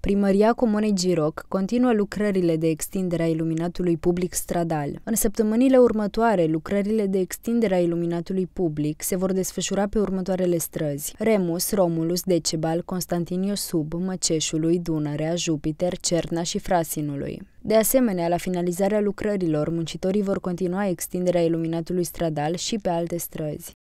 Primăria Comunei Giroc continuă lucrările de extindere a iluminatului public stradal. În săptămânile următoare, lucrările de extindere a iluminatului public se vor desfășura pe următoarele străzi. Remus, Romulus, Decebal, Constantinio Sub, Măceșului, Dunărea, Jupiter, Cerna și Frasinului. De asemenea, la finalizarea lucrărilor, muncitorii vor continua extinderea iluminatului stradal și pe alte străzi.